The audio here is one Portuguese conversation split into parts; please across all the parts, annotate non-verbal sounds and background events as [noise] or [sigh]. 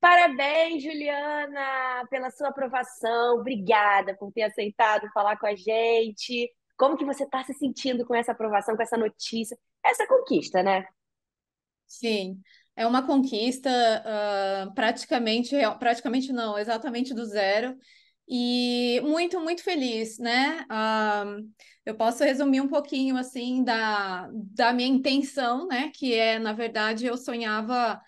Parabéns, Juliana, pela sua aprovação. Obrigada por ter aceitado falar com a gente. Como que você está se sentindo com essa aprovação, com essa notícia, essa conquista, né? Sim, é uma conquista uh, praticamente, praticamente não, exatamente do zero. E muito, muito feliz, né? Uh, eu posso resumir um pouquinho assim da, da minha intenção, né? Que é, na verdade, eu sonhava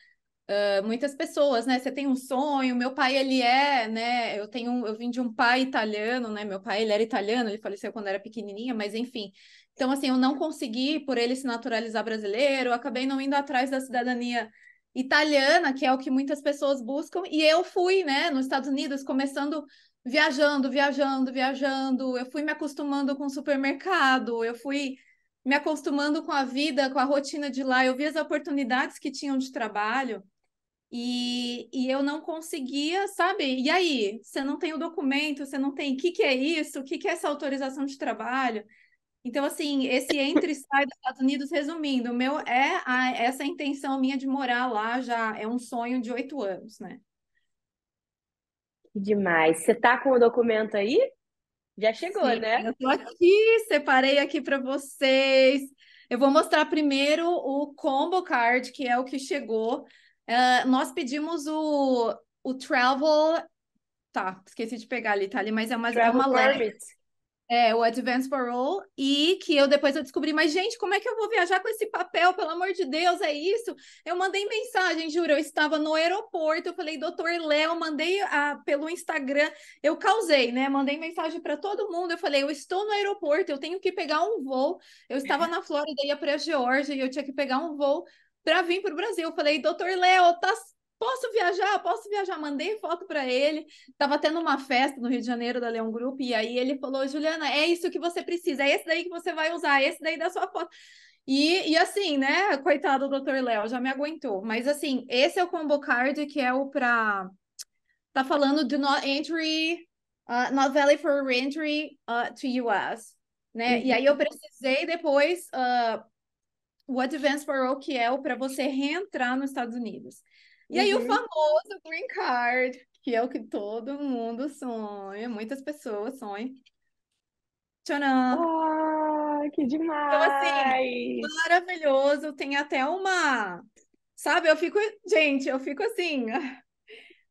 muitas pessoas, né? Você tem um sonho, meu pai ele é, né? Eu tenho, eu vim de um pai italiano, né? Meu pai ele era italiano, ele faleceu quando era pequenininha, mas enfim. Então assim, eu não consegui por ele se naturalizar brasileiro, acabei não indo atrás da cidadania italiana, que é o que muitas pessoas buscam, e eu fui, né, nos Estados Unidos começando viajando, viajando, viajando, eu fui me acostumando com o supermercado, eu fui me acostumando com a vida, com a rotina de lá, eu vi as oportunidades que tinham de trabalho. E, e eu não conseguia, sabe? E aí, você não tem o documento, você não tem o que, que é isso, o que, que é essa autorização de trabalho. Então, assim, esse entre e sai dos Estados Unidos, resumindo, o meu é a, essa intenção minha de morar lá já é um sonho de oito anos, né? Que demais. Você tá com o documento aí? Já chegou, Sim, né? Eu tô aqui, separei aqui para vocês. Eu vou mostrar primeiro o combo card, que é o que chegou. Uh, nós pedimos o, o Travel. Tá, esqueci de pegar ali, tá ali, mas é uma, é travel é uma letter. É, o Advance Parole, e que eu depois eu descobri, mas gente, como é que eu vou viajar com esse papel? Pelo amor de Deus, é isso? Eu mandei mensagem, juro, eu estava no aeroporto, eu falei, doutor Léo, mandei a, pelo Instagram, eu causei, né? Mandei mensagem para todo mundo, eu falei, eu estou no aeroporto, eu tenho que pegar um voo. Eu estava na Flórida, ia para a Geórgia, e eu tinha que pegar um voo para vir para o Brasil. Eu falei, doutor Léo, tá, posso viajar? Posso viajar? Mandei foto para ele. Tava tendo uma festa no Rio de Janeiro da Leão Group, e aí ele falou: Juliana, é isso que você precisa, é esse daí que você vai usar, é esse daí da sua foto. E, e assim, né, coitado do doutor Léo, já me aguentou. Mas assim, esse é o combo card que é o para tá falando do not entry, uh, not valid for reentry uh, to US, né? Uhum. E aí eu precisei depois uh, o Advance for All, que é o para você reentrar nos Estados Unidos. E uhum. aí o uhum. famoso Green Card, que é o que todo mundo sonha, muitas pessoas sonham. Tcharam! Ah, que demais! Então, assim, maravilhoso, tem até uma... Sabe, eu fico... Gente, eu fico assim, [laughs]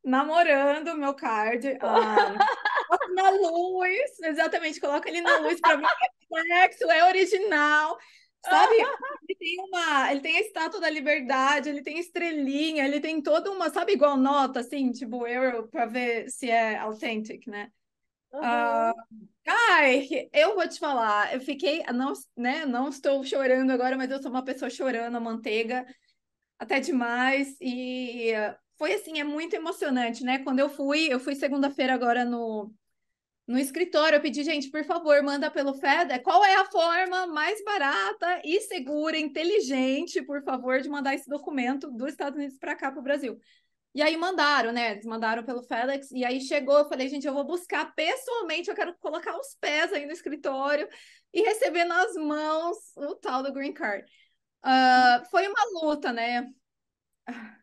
namorando o meu card. [laughs] Ah, na luz, exatamente, coloca ele na luz para ver é [laughs] original. Sabe? [laughs] Ele tem uma, ele tem a estátua da liberdade, ele tem estrelinha, ele tem toda uma, sabe, igual nota, assim, tipo euro, para ver se é authentic, né? Uhum. Uh, ai, eu vou te falar, eu fiquei, não, né, não estou chorando agora, mas eu sou uma pessoa chorando a manteiga, até demais, e foi assim, é muito emocionante, né? Quando eu fui, eu fui segunda-feira agora no no escritório, eu pedi, gente, por favor, manda pelo FedEx. Qual é a forma mais barata e segura, inteligente, por favor, de mandar esse documento dos Estados Unidos para cá, para o Brasil? E aí mandaram, né? Eles mandaram pelo FedEx. E aí chegou, eu falei, gente, eu vou buscar pessoalmente, eu quero colocar os pés aí no escritório e receber nas mãos o tal do Green Card. Uh, foi uma luta, né? Ah,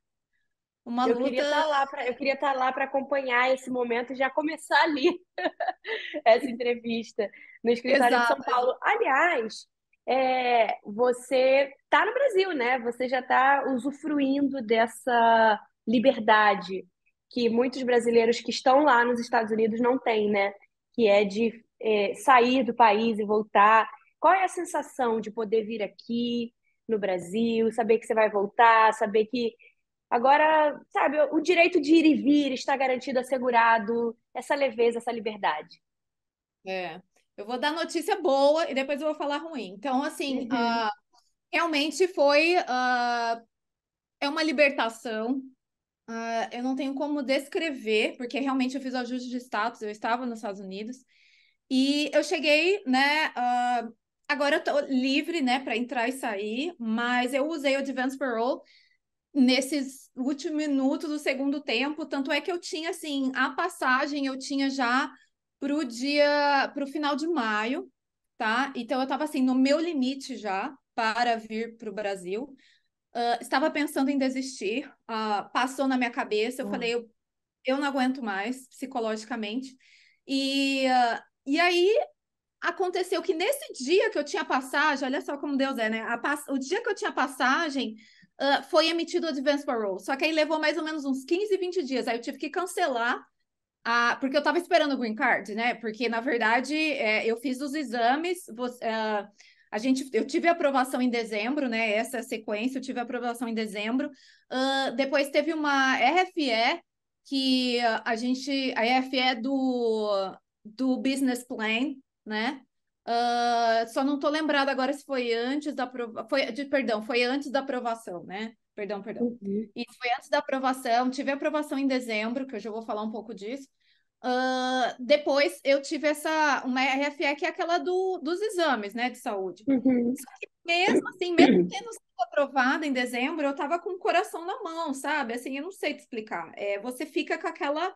uma eu luta. Queria tá lá pra, eu queria estar tá lá para acompanhar esse momento e já começar ali [laughs] essa entrevista no escritório Exato. de São Paulo. Aliás, é, você está no Brasil, né? Você já está usufruindo dessa liberdade que muitos brasileiros que estão lá nos Estados Unidos não têm, né? Que é de é, sair do país e voltar. Qual é a sensação de poder vir aqui no Brasil, saber que você vai voltar, saber que Agora, sabe, o direito de ir e vir está garantido, assegurado, essa leveza, essa liberdade. É. Eu vou dar notícia boa e depois eu vou falar ruim. Então, assim, uhum. uh, realmente foi. Uh, é uma libertação. Uh, eu não tenho como descrever, porque realmente eu fiz o ajuste de status, eu estava nos Estados Unidos. E eu cheguei, né? agora eu tô livre, né, para entrar e sair, mas eu usei o Advance Parole nesses últimos minutos do segundo tempo. Tanto é que eu tinha, assim, a passagem eu tinha já para o dia, para o final de maio, tá? Então eu estava, assim, no meu limite já para vir para o Brasil. Uh, estava pensando em desistir, uh, passou na minha cabeça, eu hum. falei, eu, eu, não aguento mais psicologicamente. E, uh, e aí aconteceu que nesse dia que eu tinha passagem, olha só como Deus é, né? A, o dia que eu tinha passagem, uh, foi emitido o advance parole. Só que aí levou mais ou menos uns 15, 20 dias. Aí eu tive que cancelar, a, porque eu estava esperando o green card, né? Porque, na verdade, é, eu fiz os exames. Você, uh, ah, a gente, eu tive aprovação em dezembro, né? Essa sequência, eu tive aprovação em dezembro. Uh, depois teve uma RFE, que a gente, a RFE do, do business plan, né? Uh, só não estou lembrada agora se foi antes da aprovação. foi de, perdão, foi antes da aprovação, né? Perdão, perdão. Uhum. Isso foi antes da aprovação. Tive a aprovação em dezembro, que eu já vou falar um pouco disso. Uh, depois eu tive essa uma RFE que é aquela do, dos exames, né, de saúde. Uhum. Só que mesmo assim, mesmo tendo sido aprovada em dezembro, eu estava com o coração na mão, sabe? Assim, eu não sei te explicar. É, você fica com aquela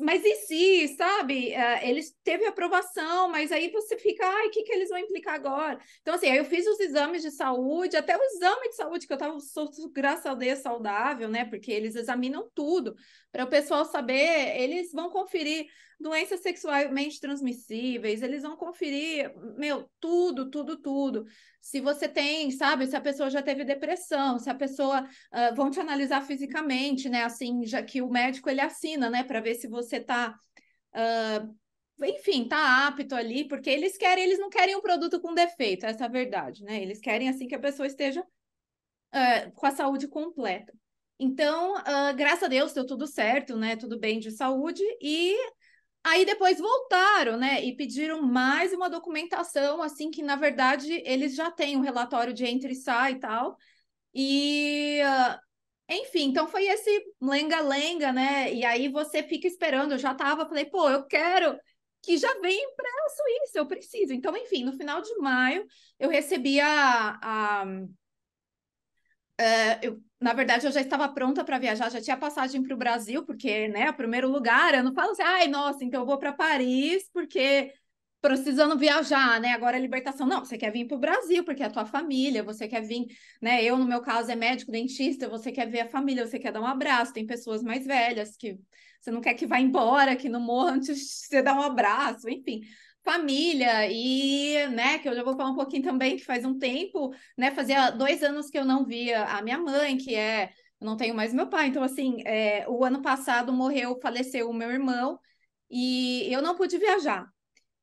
mas e se, si, sabe? É, eles teve aprovação, mas aí você fica, ai, o que, que eles vão implicar agora? Então, assim, eu fiz os exames de saúde, até o exame de saúde, que eu tava, sou, graças a Deus, saudável, né? Porque eles examinam tudo. Para o pessoal saber, eles vão conferir doenças sexualmente transmissíveis, eles vão conferir, meu, tudo, tudo, tudo se você tem, sabe, se a pessoa já teve depressão, se a pessoa uh, vão te analisar fisicamente, né? Assim, já que o médico ele assina, né, para ver se você tá uh, enfim, tá apto ali, porque eles querem, eles não querem um produto com defeito, essa é a verdade, né? Eles querem assim que a pessoa esteja uh, com a saúde completa. Então, uh, graças a Deus, deu tudo certo, né? Tudo bem de saúde, e Aí depois voltaram, né, e pediram mais uma documentação, assim, que na verdade eles já têm um relatório de entre e sai e tal. E, ah, enfim, então foi esse lenga-lenga, né, e aí você fica esperando. Eu já tava, falei, pô, eu quero que já vem para a Suíça, eu preciso. Então, enfim, no final de maio eu recebi a, a eh, eu, na verdade, eu já estava pronta para viajar, já tinha passagem para o Brasil, porque, né, é o primeiro lugar, eu não falo assim, ai, nossa, então eu vou para Paris, porque precisando viajar, né? Agora é libertação. Não, você quer vir para o Brasil, porque é a tua família, você quer vir, né? Eu, no meu caso, é médico, dentista, você quer ver a família, você quer dar um abraço. Tem pessoas mais velhas que você não quer que vá embora, que não morra antes de você dar um abraço, enfim família e, né, que eu já vou falar um pouquinho também, que faz um tempo, né, fazia dois anos que eu não via a minha mãe, que é, eu não tenho mais meu pai, então, assim, é, o ano passado morreu, faleceu o meu irmão e eu não pude viajar.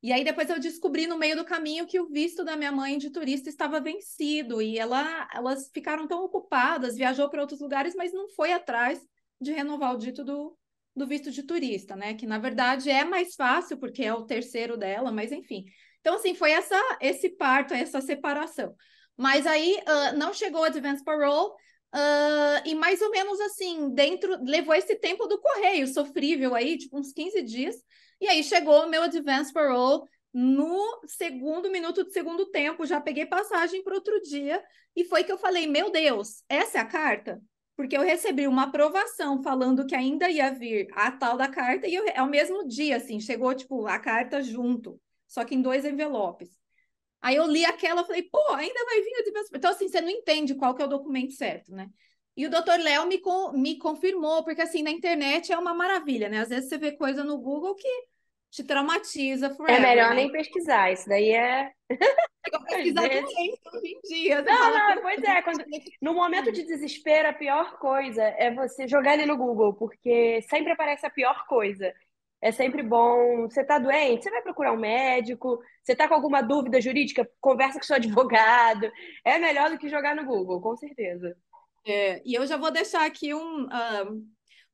E aí depois eu descobri no meio do caminho que o visto da minha mãe de turista estava vencido e ela, elas ficaram tão ocupadas, viajou para outros lugares, mas não foi atrás de renovar o dito do, do visto de turista, né? Que na verdade é mais fácil porque é o terceiro dela, mas enfim. Então assim, foi essa esse parto, essa separação. Mas aí uh, não chegou o advance parole, Uh, e mais ou menos assim, dentro, levou esse tempo do correio sofrível aí, tipo uns 15 dias. E aí chegou o meu advance parole no segundo minuto do segundo tempo. Já peguei passagem para outro dia. E foi que eu falei: Meu Deus, essa é a carta? porque eu recebi uma aprovação falando que ainda ia vir a tal da carta e eu, é o mesmo dia, assim, chegou, tipo, a carta junto, só que em dois envelopes. Aí eu li aquela, falei, pô, ainda vai vir. Então, assim, você não entende qual que é o documento certo, né? E o doutor Léo me, me confirmou, porque, assim, na internet é uma maravilha, né? Às vezes você vê coisa no Google que te traumatiza forever, É melhor né? nem pesquisar, isso daí é. Eu [laughs] pesquisar também, hoje em dia. Não, não, assim, pois é. Quando... No momento de desespero, a pior coisa é você jogar ele no Google, porque sempre aparece a pior coisa. É sempre bom. Você está doente, você vai procurar um médico. Você está com alguma dúvida jurídica, conversa com seu [laughs] advogado. É melhor do que jogar no Google, com certeza. É, e eu já vou deixar aqui um, uh,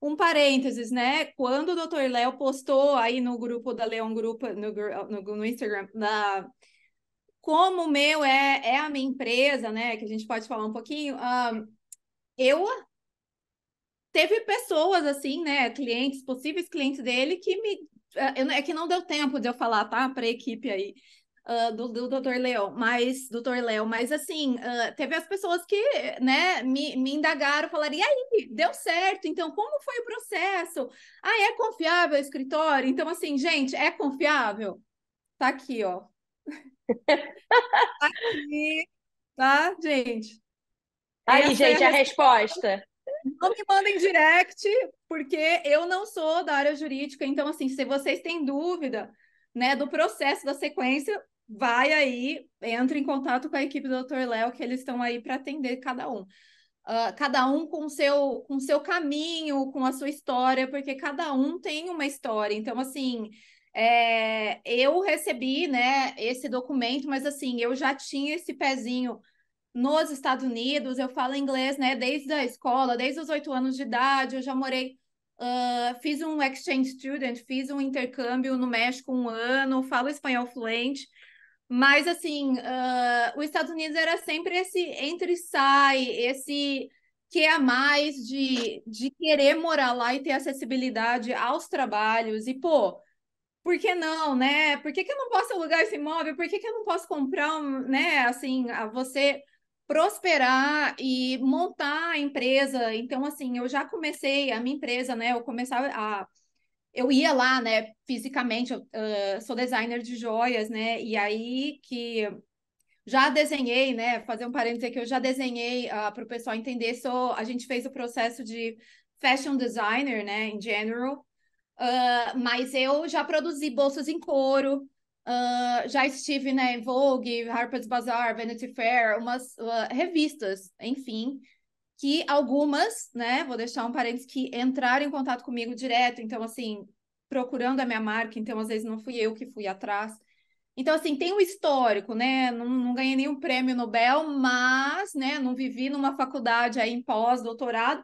um parênteses, né? Quando o Dr. Léo postou aí no grupo da Leão Grupo, no, no, no Instagram, na como o meu é, é a minha empresa, né? Que a gente pode falar um pouquinho. Um, eu teve pessoas assim, né? Clientes, possíveis clientes dele que me é, é que não deu tempo de eu falar, tá? Para a equipe aí, Uh, do, do Dr. mas doutor Léo, mas assim, uh, teve as pessoas que, né, me, me indagaram, falaram, e aí, deu certo, então como foi o processo? Ah, é confiável o escritório? Então, assim, gente, é confiável? Tá aqui, ó. tá aqui, tá, gente? Aí, Essa gente, é a, a resposta. resposta. Não me mandem direct, porque eu não sou da área jurídica, então, assim, se vocês têm dúvida, né, do processo da sequência, vai aí, entra em contato com a equipe do Dr. Léo, que eles estão aí para atender cada um. Uh, cada um com seu com seu caminho, com a sua história, porque cada um tem uma história. Então, assim, é, eu recebi né, esse documento, mas assim, eu já tinha esse pezinho nos Estados Unidos, eu falo inglês né, desde a escola, desde os oito anos de idade, eu já morei. Uh, fiz um exchange student, fiz um intercâmbio no México um ano, falo espanhol fluente. Mas, assim, uh, ah, os Estados Unidos era sempre esse entre e sai, esse que é a mais de, de querer morar lá e ter acessibilidade aos trabalhos. E, pô, por que não, né? Por que, que eu não posso alugar esse imóvel? Por que, que eu não posso comprar, né? Assim, a você prosperar e montar a empresa. Então, assim, eu já comecei a minha empresa, né? Eu começava a eu ia lá, né, fisicamente, eu, uh, sou designer de joias, né, e aí que já desenhei, né, fazer um parênteses aqui, eu já desenhei uh, ah, para o pessoal entender, sou, a gente fez o processo de fashion designer, né, em general, uh, mas eu já produzi bolsas em couro, uh, já estive, né, em Vogue, Harper's Bazaar, Vanity Fair, umas revistas, enfim, que algumas, né, vou deixar um parênteses, que entraram em contato comigo direto, então, assim, procurando a minha marca, então, às vezes, não fui eu que fui atrás. Então, assim, tem um histórico, né? Não, não ganhei nenhum prêmio Nobel, mas, né, não vivi numa faculdade aí em pós-doutorado,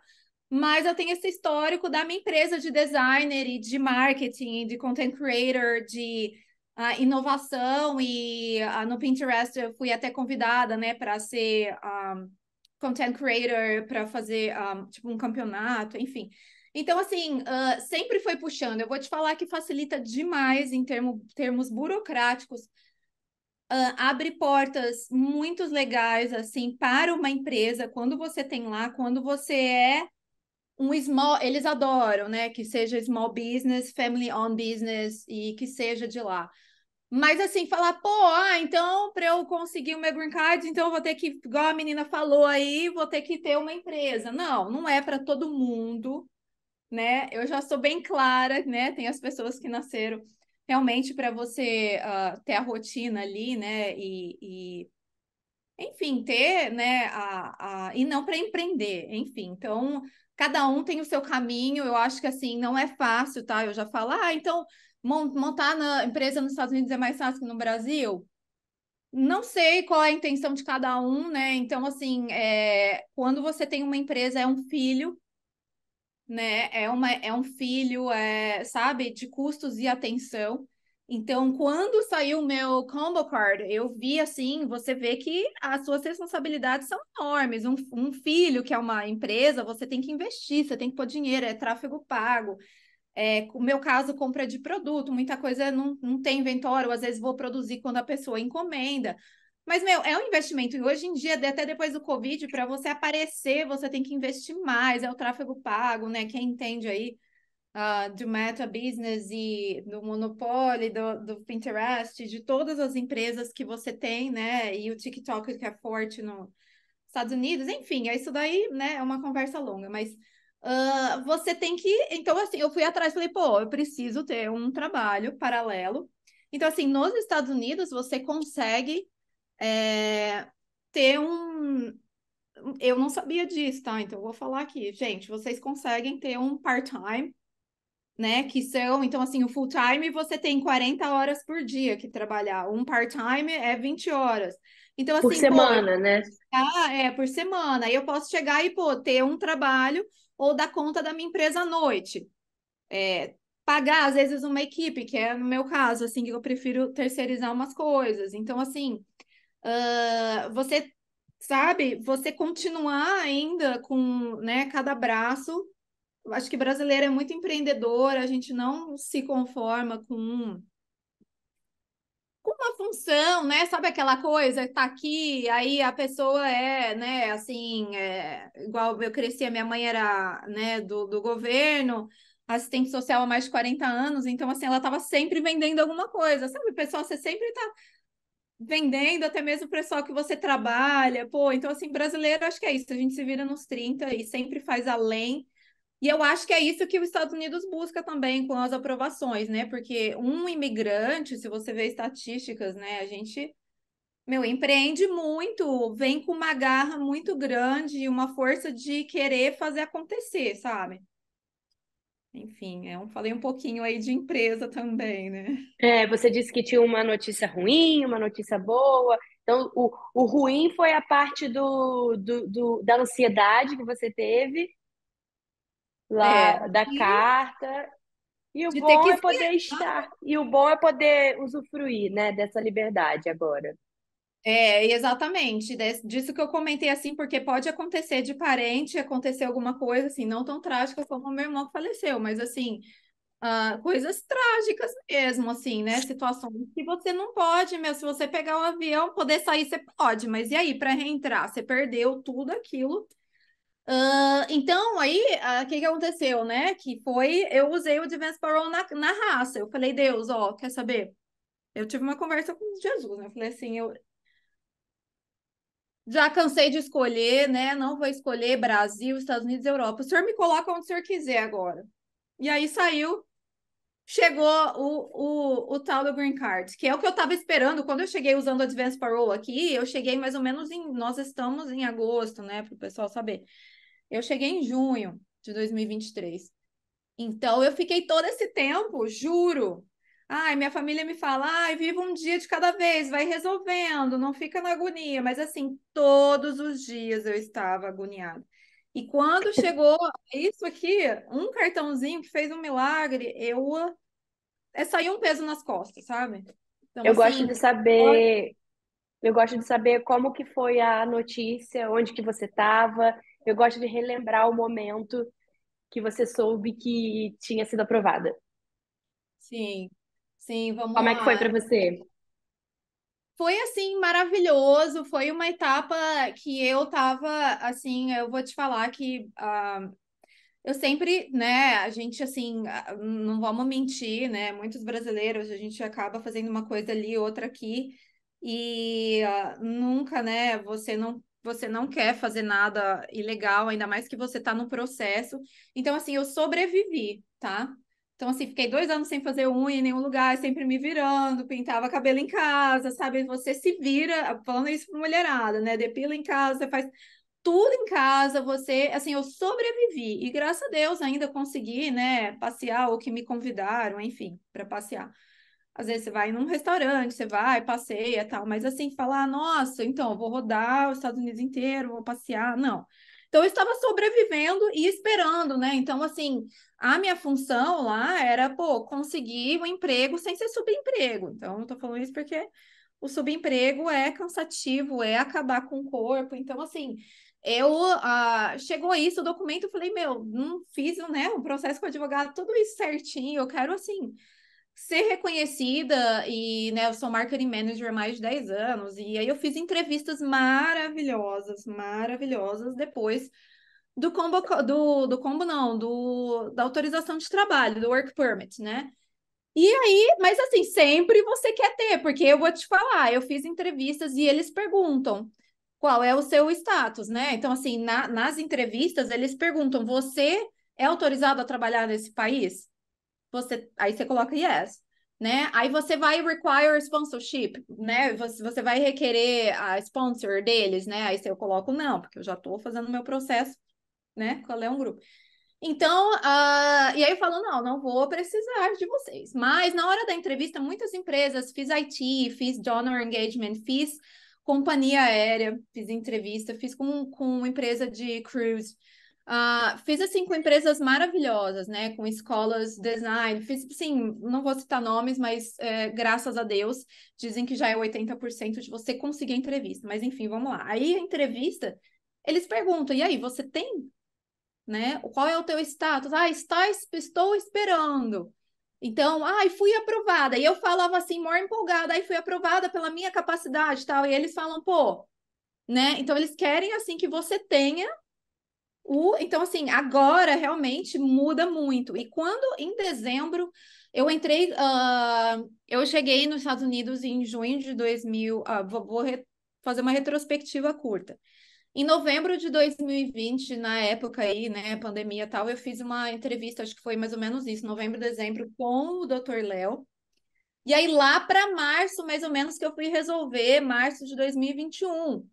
mas eu tenho esse histórico da minha empresa de designer e de marketing, de content creator, de ah, inovação, e ah, no Pinterest eu fui até convidada, né, para ser... Um, ah, content creator para fazer um, ah, tipo um campeonato, enfim. Então, assim, uh, sempre foi puxando. Eu vou te falar que facilita demais em termo, termos burocráticos. Uh, abre portas muito legais, assim, para uma empresa, quando você tem lá, quando você é um small... Eles adoram, né? Que seja small business, family-owned business e que seja de lá. Mas assim, falar, pô, ah, então para eu conseguir o meu green card, então eu vou ter que, igual a menina falou aí, vou ter que ter uma empresa. Não, não é para todo mundo, né? Eu já sou bem clara, né? Tem as pessoas que nasceram realmente para você uh, ter a rotina ali, né? E, e enfim, ter, né? A, a... E não para empreender, enfim. Então, cada um tem o seu caminho. Eu acho que assim, não é fácil, tá? Eu já falo, ah, então montar na empresa nos Estados Unidos é mais fácil que no Brasil? Não sei qual é a intenção de cada um, né? Então, assim, é... quando você tem uma empresa, é um filho, né? É, uma, é um filho, é, sabe, de custos e atenção. Então, quando saiu o meu combo card, eu vi assim, você vê que as suas responsabilidades são enormes. Um, um filho que é uma empresa, você tem que investir, você tem que pôr dinheiro, é tráfego pago, é, o meu caso, compra de produto, muita coisa não, não tem inventório, às vezes vou produzir quando a pessoa encomenda. Mas, meu, é um investimento. E hoje em dia, até depois do Covid, para você aparecer, você tem que investir mais. É o tráfego pago, né? Quem entende aí uh, do Meta Business e do Monopoly, do, do, Pinterest, de todas as empresas que você tem, né? E o TikTok que é forte nos Estados Unidos. Enfim, é isso daí, né? É uma conversa longa, mas uh, você tem que. Então, assim, eu fui atrás e falei, pô, eu preciso ter um trabalho paralelo. Então, assim, nos Estados Unidos, você consegue é, ter um. Eu não sabia disso, tá? Então, eu vou falar aqui. Gente, vocês conseguem ter um part-time né? Que são, então, assim, o full time você tem 40 horas por dia que trabalhar, um part-time é 20 horas. Então, assim, por semana, pô, né? Ah, é, por semana. Aí eu posso chegar e, pô, ter um trabalho ou dar conta da minha empresa à noite. É, pagar, às vezes, uma equipe, que é no meu caso, assim, que eu prefiro terceirizar umas coisas. Então, assim, uh, você sabe, você continuar ainda com né, cada braço. Acho que brasileiro é muito empreendedor, a gente não se conforma com função, né? Sabe aquela coisa, tá aqui, aí a pessoa é, né, assim, é, igual eu cresci, a minha mãe era, né, do, do governo, assistente social há mais de 40 anos, então, assim, ela tava sempre vendendo alguma coisa, sabe, pessoal, você sempre tá vendendo, até mesmo o pessoal que você trabalha, pô, então, assim, brasileiro, acho que é isso, a gente se vira nos 30 e sempre faz além e eu acho que é isso que os Estados Unidos busca também com as aprovações, né? Porque um imigrante, se você vê estatísticas, né, a gente meu, empreende muito, vem com uma garra muito grande e uma força de querer fazer acontecer, sabe? Enfim, eu é falei um pouquinho aí de empresa também, né? É, você disse que tinha uma notícia ruim, uma notícia boa. Então, o, o ruim foi a parte do, do, do da ansiedade que você teve, é, lá é, da e... carta. E o bom é poder ser, estar. E o bom é poder usufruir, né, dessa liberdade agora. É, exatamente, disso que eu comentei assim, porque pode acontecer de parente, acontecer alguma coisa assim, não tão trágica como o meu irmão faleceu, mas assim, Uh, coisas trágicas mesmo, assim, né? Situações que você não pode, meu. Se você pegar o um avião, poder sair, você pode, mas e aí, para reentrar? Você perdeu tudo aquilo Uh, então, aí, o uh, que, que aconteceu, né? Que foi, eu usei o Advanced Parole na, na raça. Eu falei, Deus, ó, quer saber? Eu tive uma conversa com Jesus, né? Eu falei assim, eu já cansei de escolher, né? Não vou escolher Brasil, Estados Unidos, Europa. O senhor me coloca onde o senhor quiser agora. E aí saiu, chegou o, o, o tal do Green Card, que é o que eu tava esperando. Quando eu cheguei usando o Advanced Parole aqui, eu cheguei mais ou menos em... Nós estamos em agosto, né? Para o pessoal saber. Eu cheguei em junho de 2023. Então, eu fiquei todo esse tempo, juro. Ai, minha família me fala, ai, viva um dia de cada vez, vai resolvendo, não fica na agonia. Mas, assim, todos os dias eu estava agoniada. E quando [laughs] chegou isso aqui, um cartãozinho que fez um milagre, eu. É, saiu um peso nas costas, sabe? Então, eu assim, gosto de saber. Eu gosto de saber como que foi a notícia, onde que você estava, eu gosto de relembrar o momento que você soube que tinha sido aprovada. Sim, sim, vamos Como lá. é que foi para você? Foi assim maravilhoso, foi uma etapa que eu tava assim, eu vou te falar que uh, eu sempre, né, a gente assim, ah, não vamos mentir, né? Muitos brasileiros a gente acaba fazendo uma coisa ali, outra aqui, e uh, nunca, né, você não você não quer fazer nada ilegal, ainda mais que você está no processo. Então, assim, eu sobrevivi, tá? Então, assim, fiquei dois anos sem fazer unha em nenhum lugar, sempre me virando, pintava cabelo em casa, sabe? Você se vira, falando isso para mulherada, né? Depila em casa, você faz tudo em casa, você, assim, eu sobrevivi e graças a Deus ainda consegui, né, passear ou que me convidaram, enfim, para passear. Às vezes você vai num restaurante, você vai, passeia tal, mas assim, falar, ah, nossa, então, vou rodar os Estados Unidos inteiro, vou passear, não. Então, eu estava sobrevivendo e esperando, né? Então, assim, a minha função lá era, pô, conseguir um emprego sem ser subemprego. Então, eu tô falando isso porque o subemprego é cansativo, é acabar com o corpo. Então, assim, eu ah, chegou isso, o documento, eu falei, meu, não fiz né, um processo com o advogado, tudo isso certinho, eu quero assim, ser reconhecida e, né, eu sou marketing manager há mais de 10 anos e aí eu fiz entrevistas maravilhosas, maravilhosas depois do combo do, do combo não, do da autorização de trabalho, do work permit, né? E aí, mas assim, sempre você quer ter, porque eu vou te falar, eu fiz entrevistas e eles perguntam qual é o seu status, né? Então, assim, na, nas entrevistas, eles perguntam: você é autorizado a trabalhar nesse país? você aí você coloca yes, né? Aí você vai require sponsorship, né? Você, você vai requerer a sponsor deles, né? Aí eu coloco não, porque eu já estou fazendo meu processo, né? Qual é um grupo. Então, uh, e aí eu falo, não, não vou precisar de vocês. Mas na hora da entrevista, muitas empresas, fiz IT, fiz donor engagement, fiz companhia aérea, fiz entrevista, fiz com, com empresa de cruise, Uh, fiz assim com empresas maravilhosas, né? Com escolas de design, fiz sim, não vou citar nomes, mas é, graças a Deus dizem que já é 80% de você conseguir a entrevista. Mas enfim, vamos lá. Aí a entrevista, eles perguntam: e aí, você tem? Né? Qual é o teu status? Ah, está, estou esperando. Então, ai, ah, fui aprovada. E eu falava assim, maior empolgada, aí fui aprovada pela minha capacidade tal. E eles falam, pô, né? Então, eles querem assim que você tenha o, então, assim, agora realmente muda muito. E quando em dezembro eu entrei, uh, eu cheguei nos Estados Unidos em junho de 2000, uh, ah, vou, vou fazer uma retrospectiva curta. Em novembro de 2020, na época aí, né, pandemia e tal, eu fiz uma entrevista, acho que foi mais ou menos isso, novembro, dezembro, com o Dr. Léo. E aí lá para março, mais ou menos, que eu fui resolver, março de 2021.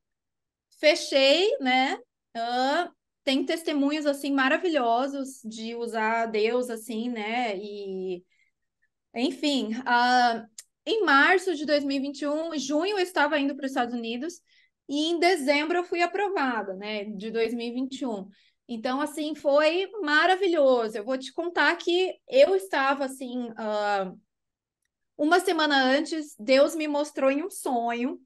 Fechei, né? Uh, tem testemunhos assim maravilhosos de usar Deus assim, né? E enfim, uh, em março de 2021, junho eu estava indo para os Estados Unidos e em dezembro eu fui aprovada, né, de 2021. Então assim foi maravilhoso. Eu vou te contar que eu estava assim uh, uma semana antes, Deus me mostrou em um sonho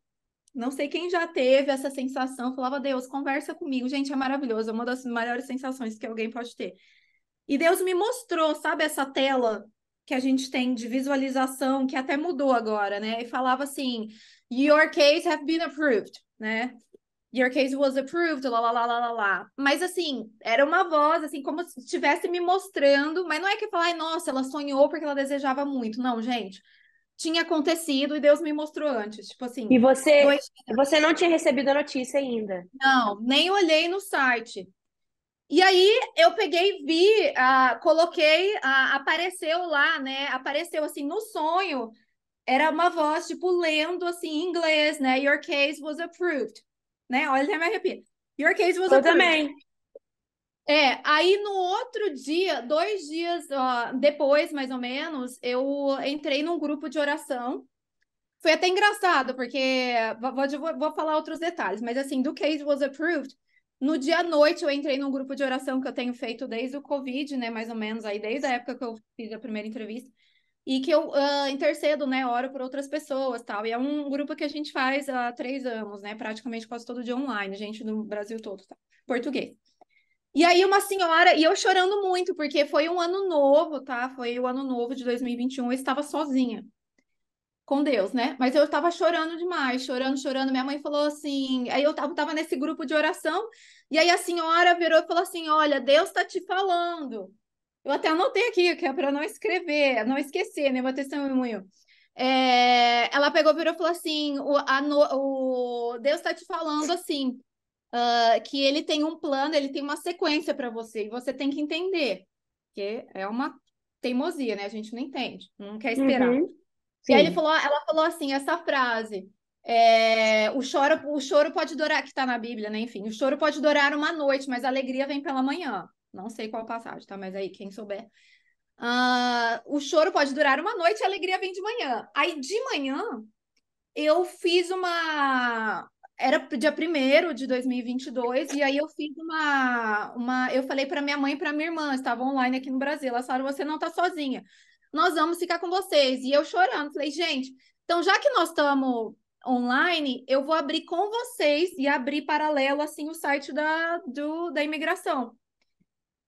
não sei quem já teve essa sensação, falava, Deus, conversa comigo. Gente, é maravilhoso, é uma das maiores sensações que alguém pode ter. E Deus me mostrou, sabe, essa tela que a gente tem de visualização, que até mudou agora, né? E falava assim: Your case have been approved, né? Your case was approved, lá, lá, lá, lá, lá, Mas, assim, era uma voz, assim, como se estivesse me mostrando, mas não é que falar, nossa, ela sonhou porque ela desejava muito. Não, gente tinha acontecido e Deus me mostrou antes. Tipo assim. E você, você não tinha recebido a notícia ainda? Não, nem olhei no site. E aí eu peguei, vi, ah, coloquei, ah, apareceu lá, né? Apareceu assim no sonho. Era uma voz, tipo, lendo assim em inglês, né? Your case was approved. Né? Olha, até me arrepia. Your case was eu approved. Eu também. É, aí no outro dia, dois dias ó, depois, mais ou menos, eu entrei num grupo de oração. Foi até engraçado, porque vou, vou falar outros detalhes, mas assim, do case was approved. No dia à noite, eu entrei num grupo de oração que eu tenho feito desde o Covid, né? Mais ou menos, aí desde a época que eu fiz a primeira entrevista e que eu uh, intercedo, né, oro por outras pessoas, tal. E é um grupo que a gente faz há três anos, né, praticamente quase todo dia online, gente do Brasil todo, tá? português. E aí uma senhora, e eu chorando muito, porque foi um ano novo, tá? Foi o ano novo de 2021, eu estava sozinha. Com Deus, né? Mas eu estava chorando demais, chorando, chorando. Minha mãe falou assim. Aí eu estava nesse grupo de oração, e aí a senhora virou e falou assim: Olha, Deus está te falando. Eu até anotei aqui, que é para não escrever, não esquecer, né? ter testemunho. É, ela pegou, virou e falou assim: o, o Deus está te falando assim, uh, que ele tem um plano, ele tem uma sequência para você e você tem que entender, que é uma teimosia, né? A gente não entende, não quer esperar. Uhum. E aí ele falou, ela falou assim, essa frase, é, o, choro, o choro pode durar, que está na Bíblia, né? Enfim, o choro pode durar uma noite, mas a alegria vem pela manhã. Não sei qual passagem, tá? Mas aí, quem souber. Uh, o choro pode durar uma noite, a alegria vem de manhã. Aí, de manhã, eu fiz uma, era dia 1 de 2022, e aí eu fiz uma. uma eu falei para minha mãe e para minha irmã, estava online aqui no Brasil. Elas falaram: você não está sozinha, nós vamos ficar com vocês. E eu chorando, falei: gente, então já que nós estamos online, eu vou abrir com vocês e abrir paralelo assim o site da, do, da imigração.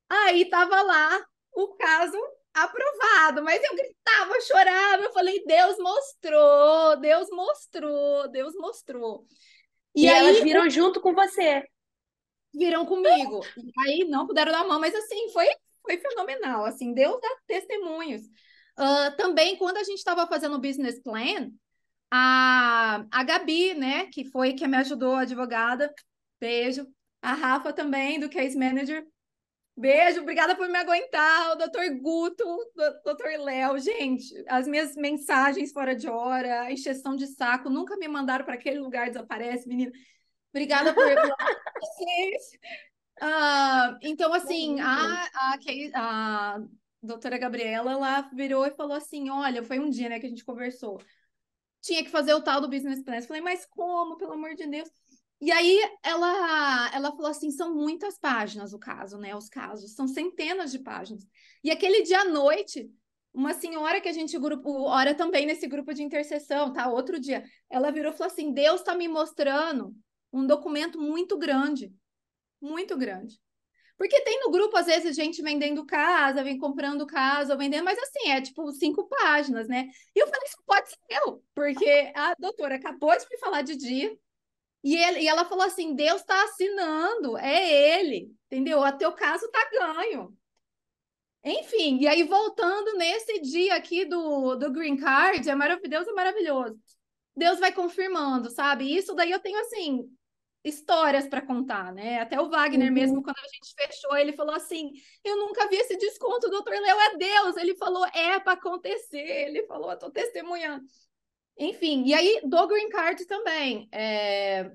Aí tava lá o caso aprovado, mas eu gritava, chorava, eu falei, Deus mostrou, Deus mostrou, Deus mostrou. E, e aí, elas viram junto com você. Viram comigo. E aí não puderam dar mão, mas assim, foi, foi fenomenal. Assim, Deus dá testemunhos. Uh, também, quando a gente estava fazendo o business plan, a, a Gabi, né, que foi que me ajudou, advogada, beijo. A Rafa também, do Case Manager, Beijo, obrigada por me aguentar, o doutor Guto, doutor Léo. Gente, as minhas mensagens fora de hora, a injeção de saco, nunca me mandaram para aquele lugar, desaparece, menina. Obrigada por vocês. Uh, então, assim, a, a, a, a doutora Gabriela, ela virou e falou assim, olha, foi um dia, né, que a gente conversou. Tinha que fazer o tal do business plan. Eu falei, mas como, pelo amor de Deus? E aí ela, ela falou assim: são muitas páginas o caso, né? Os casos, são centenas de páginas. E aquele dia à noite, uma senhora que a gente grupo, ora também nesse grupo de intercessão, tá? Outro dia, ela virou e falou assim: Deus está me mostrando um documento muito grande, muito grande. Porque tem no grupo, às vezes, gente vendendo casa, vem comprando casa, vendendo, mas assim, é tipo cinco páginas, né? E eu falei, isso pode ser eu, porque a doutora acabou de me falar de dia, e, ele, e ela falou assim: Deus está assinando, é ele, entendeu? O teu caso tá ganho. Enfim, e aí voltando nesse dia aqui do, do Green Card, é é maravilhoso. Deus vai confirmando, sabe? Isso daí eu tenho, assim, histórias para contar, né? Até o Wagner uhum. mesmo, quando a gente fechou, ele falou assim, eu nunca vi esse desconto, doutor Leo, é Deus! Ele falou, é para acontecer, ele falou, eu tô testemunhando. Enfim, e aí do green card também. É...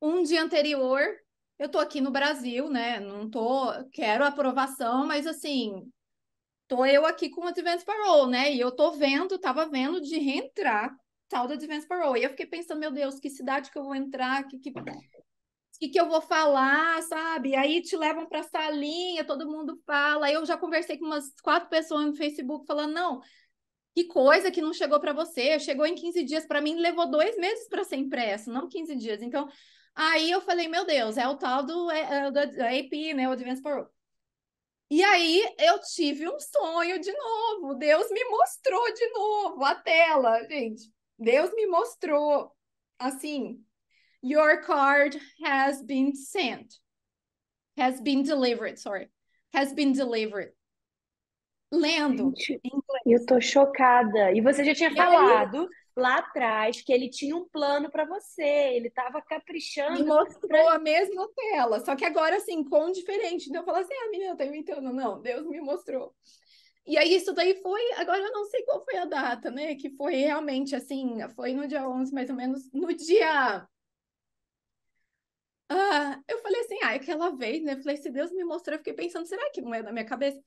Um dia anterior, eu tô aqui no Brasil, né? Não tô, quero aprovação, mas assim, tô eu aqui com o Advance Parole, né? E eu tô vendo, tava vendo de reentrar tal do Advance Parole. E eu fiquei pensando, meu Deus, que cidade que eu vou entrar, que que que, que eu vou falar, sabe? aí te levam para salinha, todo mundo fala. Eu já conversei com umas quatro pessoas no Facebook falando, não, que coisa que não chegou para você, chegou em 15 dias para mim, levou dois meses para ser impresso, não 15 dias. Então, aí eu falei, meu Deus, é o tal do, é, do é AP, né, o Advanced Parole. E aí eu tive um sonho de novo, Deus me mostrou de novo a tela, gente. Deus me mostrou assim, your card has been sent. Has been delivered, sorry. Has been delivered. Lendo, gente. Eu tô chocada. E você já tinha e falado aí? lá atrás que ele tinha um plano para você, ele tava caprichando. Me mostrou pra... a mesma tela, só que agora assim, com diferente. Então eu falo assim: ah, menina, tá inventando. Não, Deus me mostrou. E aí isso daí foi, agora eu não sei qual foi a data, né? Que foi realmente assim, foi no dia 11 mais ou menos, no dia ah, eu falei assim, ah, aquela é vez, né? Eu falei, se Deus me mostrou, eu fiquei pensando, será que não é da minha cabeça?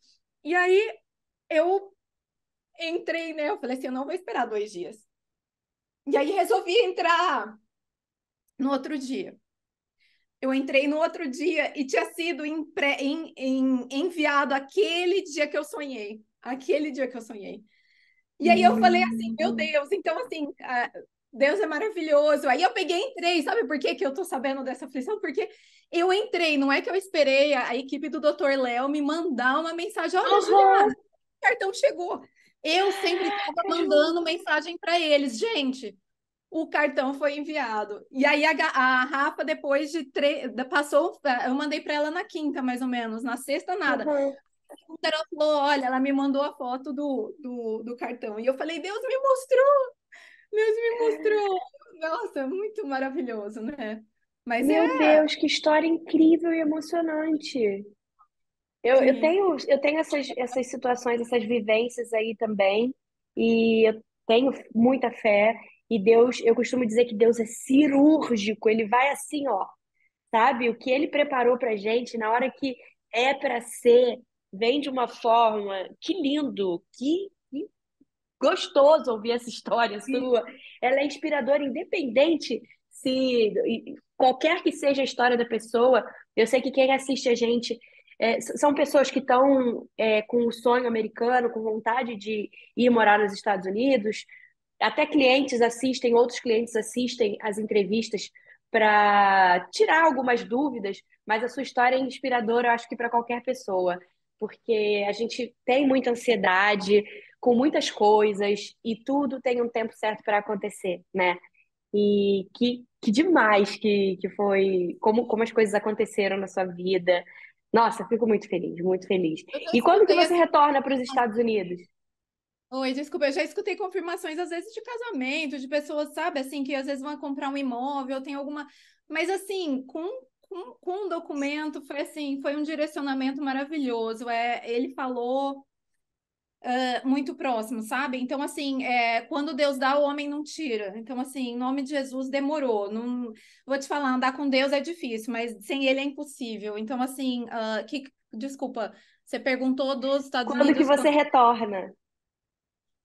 E aí eu entrei, né? Eu falei assim, eu não vou esperar dois dias. E aí resolvi entrar no outro dia. Eu entrei no outro dia e tinha sido impre... em, em, enviado aquele dia que eu sonhei. Aquele dia que eu sonhei. E aí eu falei assim, meu hum. Deus, então assim, Deus é maravilhoso. Aí eu peguei e entrei, sabe por que, que eu tô sabendo dessa aflição? Porque eu entrei, não é que eu esperei a, a equipe do Dr. Léo me mandar uma mensagem, olha, uhum. Juliana, o cartão chegou. Eu sempre estava mandando mensagem para eles, gente. O cartão foi enviado. E aí a, a Rafa, depois de três. Passou. É, eu mandei para ela na quinta, mais ou menos. Na sexta, nada. Uhum. Ela falou: olha, ela me mandou a foto do, do, do cartão. E eu falei: Deus me mostrou! Deus me mostrou! Nossa, muito maravilhoso, né? Mas Meu é... Deus, que história incrível e emocionante. Eu, eu tenho, eu tenho essas, essas situações, essas vivências aí também, e eu tenho muita fé. E Deus, eu costumo dizer que Deus é cirúrgico, ele vai assim, ó, sabe? O que ele preparou pra gente na hora que é para ser, vem de uma forma. Que lindo, que, que gostoso ouvir essa história Sim. sua. Ela é inspiradora, independente se qualquer que seja a história da pessoa. Eu sei que quem assiste a gente é, são pessoas que estão é, com o sonho americano, com vontade de ir morar nos Estados Unidos. Até clientes assistem, outros clientes assistem as entrevistas para tirar algumas dúvidas, mas a sua história é inspiradora, eu acho que para qualquer pessoa, porque a gente tem muita ansiedade com muitas coisas e tudo tem um tempo certo para acontecer, né? E que, que demais que, que foi, como, como as coisas aconteceram na sua vida, nossa, fico muito feliz, muito feliz. E quando que você retorna para os Estados Unidos? Oi, desculpa, eu já escutei confirmações às vezes de casamento, de pessoas, sabe, assim, que às vezes vão comprar um imóvel, tem alguma. Mas assim, com com, com um documento, foi assim, foi um direcionamento maravilhoso. É, ele falou uh, muito próximo, sabe? Então, assim, é, quando Deus dá, o homem não tira. Então, assim, em nome de Jesus, demorou. Não, vou te falar, andar com Deus é difícil, mas sem Ele é impossível. Então, assim, uh, que, desculpa, você perguntou dos Estados quando Unidos. Quando que você quando... retorna?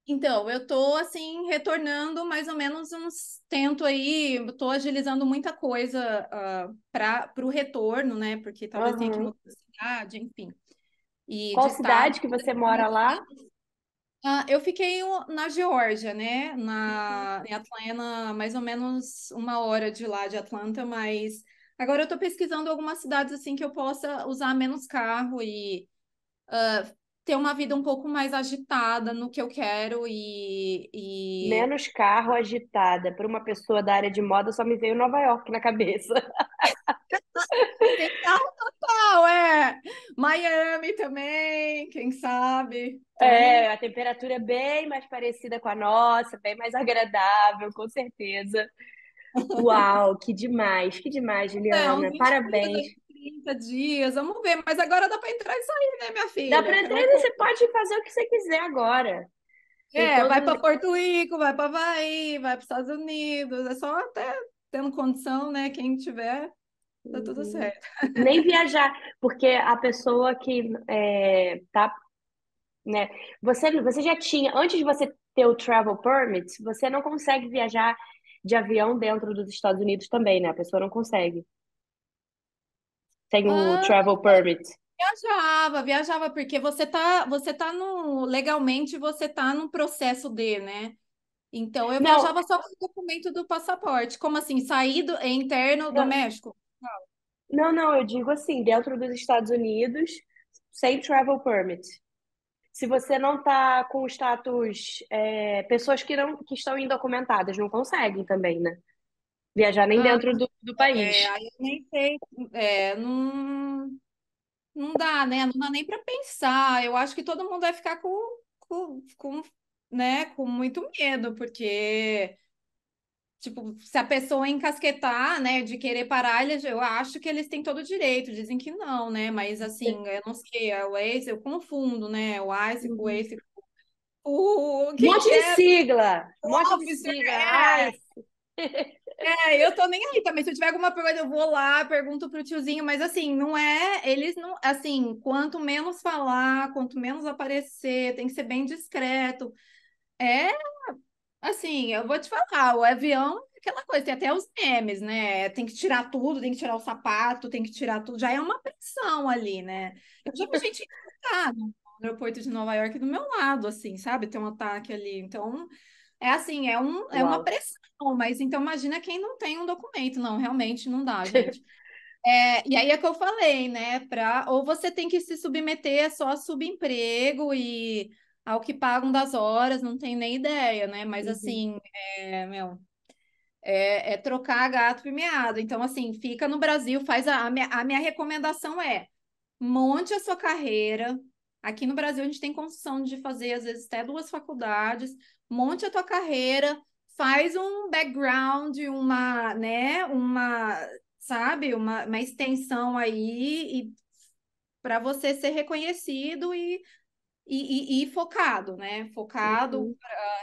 Então, eu tô assim, retornando mais ou menos uns tento aí, tô agilizando muita coisa uh, para o retorno, né? Porque talvez uhum. tenha que mudar a cidade, enfim. E Qual cidade que você mora lá? Ah, eu fiquei na Geórgia, né? Na, uhum. em Atlanta, mais ou menos uma hora de lá de Atlanta, mas agora eu estou pesquisando algumas cidades assim que eu possa usar menos carro e uh, ter uma vida um pouco mais agitada no que eu quero e. e... Menos carro agitada. Para uma pessoa da área de moda, só me veio Nova York na cabeça. [laughs] Tem carro total, é. Miami também, quem sabe. É, a temperatura é bem mais parecida com a nossa, bem mais agradável, com certeza. [laughs] Uau, que demais, que demais, Juliana. Não, Parabéns. 30 dias, vamos ver. Mas agora dá para entrar e sair, né, minha filha? Dá para entrar e você pode fazer o que você quiser agora. É, todo... vai para Porto Rico, vai para Havaí, vai para os Estados Unidos. É só até tendo condição, né? Quem tiver, tá tudo uhum. certo. [laughs] Nem viajar, porque a pessoa que é, tá. Né? Você, você já tinha, antes de você ter o travel permit, você não consegue viajar de avião dentro dos Estados Unidos também, né? A pessoa não consegue. Tem ah, o travel permit. Viajava, viajava, porque você tá, você tá no. Legalmente você tá no processo de, né? Então eu não. viajava só com o documento do passaporte. Como assim? saído do, é interno do México? Não. não, não, eu digo assim, dentro dos Estados Unidos, sem travel permit. Se você não tá com o status, é, pessoas que não que estão indocumentadas não conseguem também, né? Viajar nem ah, dentro do, do país. É, aí eu nem sei. É, não, não dá, né? Não dá nem para pensar. Eu acho que todo mundo vai ficar com, com, com, né? com muito medo, porque tipo, se a pessoa encasquetar, né, de querer parar, eu acho que eles têm todo o direito, dizem que não, né, mas assim, Sim. eu não sei, é o ACE, eu confundo, né, o ACE com o uhum. ACE, o... Um monte de sigla, um monte de sigla, é, eu tô nem aí também. Se eu tiver alguma pergunta, eu vou lá, pergunto pro tiozinho, mas assim, não é. Eles não. Assim, quanto menos falar, quanto menos aparecer, tem que ser bem discreto. É. Assim, eu vou te falar, o avião é aquela coisa, tem até os memes, né? Tem que tirar tudo, tem que tirar o sapato, tem que tirar tudo. Já é uma pressão ali, né? Eu já vi gente no aeroporto de Nova York do meu lado, assim, sabe? Tem um ataque ali. Então. É assim, é, um, é uma pressão, mas então imagina quem não tem um documento. Não, realmente não dá, [laughs] gente. É, e aí é que eu falei, né? Pra, ou você tem que se submeter só a subemprego e ao que pagam das horas, não tem nem ideia, né? Mas uhum. assim, é, meu, é, é, trocar gato por meado. Então, assim, fica no Brasil, faz a, a, minha, a minha recomendação é monte a sua carreira, Aqui no Brasil, a gente tem condição de fazer, às vezes, até duas faculdades, monte a tua carreira, faz um background, uma, né, uma, sabe, uma, uma extensão aí e para você ser reconhecido e, e, e, e focado, né? Focado, uhum.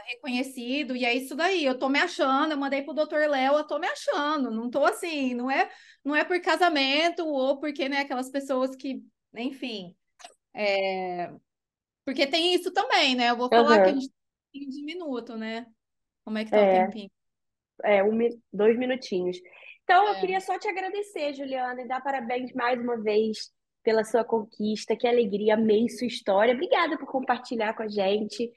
reconhecido, e é isso daí. Eu tô me achando, eu mandei pro doutor Léo, eu tô me achando, não tô assim, não é, não é por casamento ou porque, né, aquelas pessoas que, enfim, é... Porque tem isso também, né? Eu vou falar uhum. que a gente tem de minuto, né? Como é que tá é. o tempinho? É, um, dois minutinhos. Então, é. eu queria é. só te agradecer, Juliana, e dar parabéns mais uma vez pela sua conquista. Que alegria, amei sua história. Obrigada por compartilhar com a gente.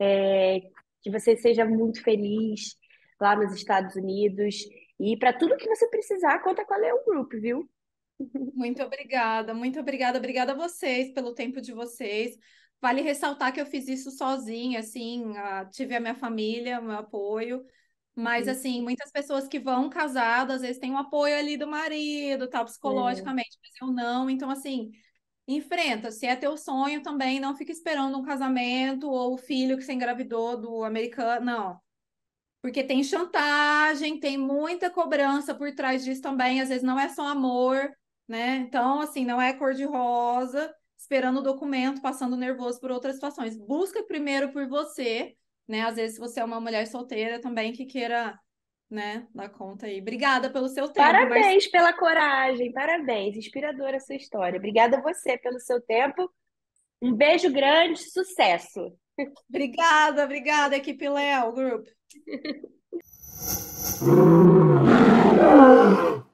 É, que você seja muito feliz lá nos Estados Unidos. E para tudo que você precisar, conta com a Leão Group, viu? Muito obrigada, muito obrigada, obrigada a vocês pelo tempo de vocês. Vale ressaltar que eu fiz isso sozinha, assim, tive a minha família, meu apoio, mas Sim. Uhum. assim, muitas pessoas que vão casadas, às vezes tem um apoio ali do marido, tal, é. psicologicamente, é. mas eu não, então assim, enfrenta, se é teu sonho também, não fica esperando um casamento ou o filho que se engravidou do americano, não. Porque tem chantagem, tem muita cobrança por trás disso também, às vezes não é só amor, né? Então, assim, não é cor de rosa, esperando o documento, passando nervoso por outras situações. Busca primeiro por você, né? Às vezes, se você é uma mulher solteira também que queira, né, dar conta aí. Obrigada pelo seu tempo. Parabéns pela coragem, parabéns. Inspiradora a sua história. Obrigada a você pelo seu tempo. Um beijo grande, sucesso. [laughs] Obrigada, obrigada, equipe Léo Group. [laughs]